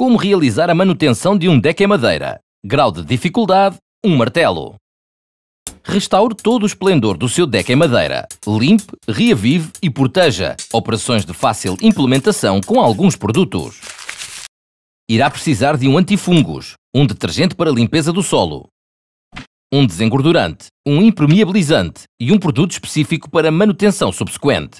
como realizar a manutenção de um deck em madeira. Grau de dificuldade, um martelo. Restaure todo o esplendor do seu deck em madeira. Limpe, reavive e proteja. Operações de fácil implementação com alguns produtos. Irá precisar de um antifungos, um detergente para limpeza do solo, um desengordurante, um impermeabilizante e um produto específico para manutenção subsequente.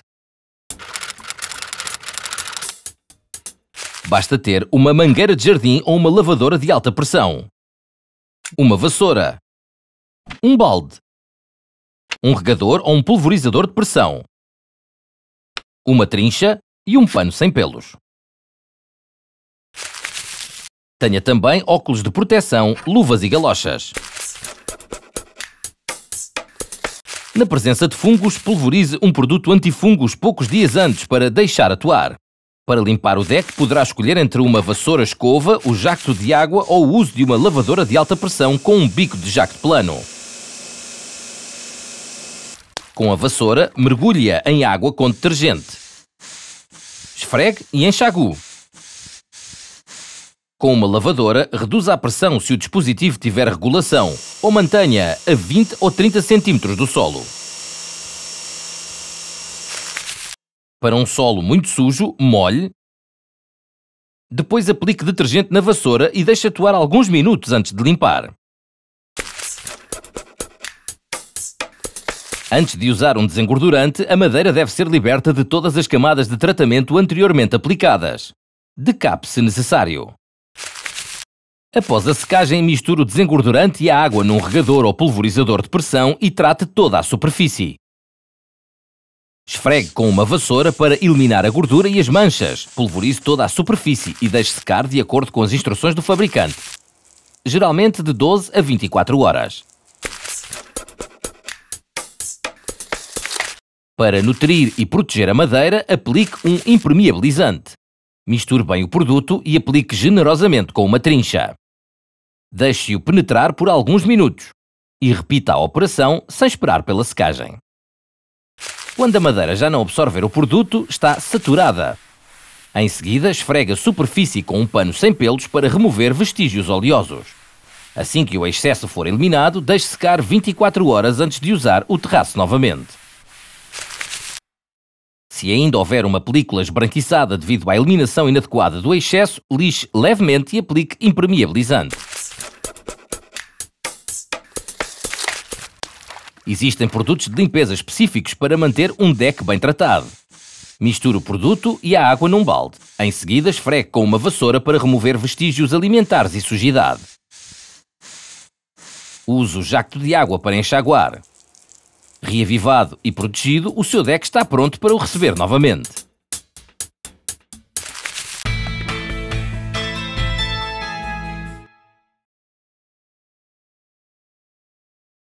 Basta ter uma mangueira de jardim ou uma lavadora de alta pressão, uma vassoura, um balde, um regador ou um pulverizador de pressão, uma trincha e um pano sem pelos. Tenha também óculos de proteção, luvas e galochas. Na presença de fungos, pulverize um produto antifungos poucos dias antes para deixar atuar. Para limpar o deck, poderá escolher entre uma vassoura-escova, o jacto de água ou o uso de uma lavadora de alta pressão com um bico de jacto plano. Com a vassoura, mergulhe a em água com detergente. Esfregue e enxague. Com uma lavadora, reduza a pressão se o dispositivo tiver regulação ou mantenha a 20 ou 30 cm do solo. para um solo muito sujo, molhe. Depois aplique detergente na vassoura e deixe atuar alguns minutos antes de limpar. Antes de usar um desengordurante, a madeira deve ser liberta de todas as camadas de tratamento anteriormente aplicadas. Decape se necessário. Após a secagem, misture o desengordurante e a água num regador ou pulverizador de pressão e trate toda a superfície. Esfregue com uma vassoura para eliminar a gordura e as manchas. Pulverize toda a superfície e deixe secar de acordo com as instruções do fabricante. Geralmente de 12 a 24 horas. Para nutrir e proteger a madeira, aplique um impermeabilizante. Misture bem o produto e aplique generosamente com uma trincha. Deixe-o penetrar por alguns minutos e repita a operação sem esperar pela secagem. Quando a madeira já não absorver o produto, está saturada. Em seguida, esfrega a superfície com um pano sem pelos para remover vestígios oleosos. Assim que o excesso for eliminado, deixe secar 24 horas antes de usar o terraço novamente. Se ainda houver uma película esbranquiçada devido à eliminação inadequada do excesso, lixe levemente e aplique impermeabilizante. Existem produtos de limpeza específicos para manter um deck bem tratado. Misture o produto e a água num balde. Em seguida, esfregue com uma vassoura para remover vestígios alimentares e sujidade. Use o jacto de água para enxaguar. Reavivado e protegido, o seu deck está pronto para o receber novamente.